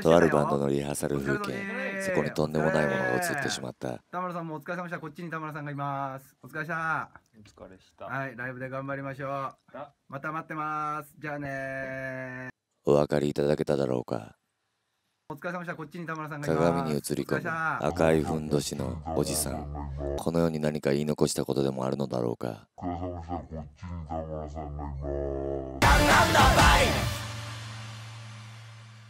とあるバンドのリハーサル風景そこにとんでもないものが映ってしまった田村さんもお疲れ様でしたこっちに田村さんがいますお疲れしたお疲れしたはいライブで頑張りましょうまた待ってますじゃあねお分かりいただけただろうかお疲れ様でしたこっちに田村さんが鏡に映り込む赤いふんどしのおじさんこの世に何か言い残したことでもあるのだろうかお疲れ様でしたこっちに田村さんがいます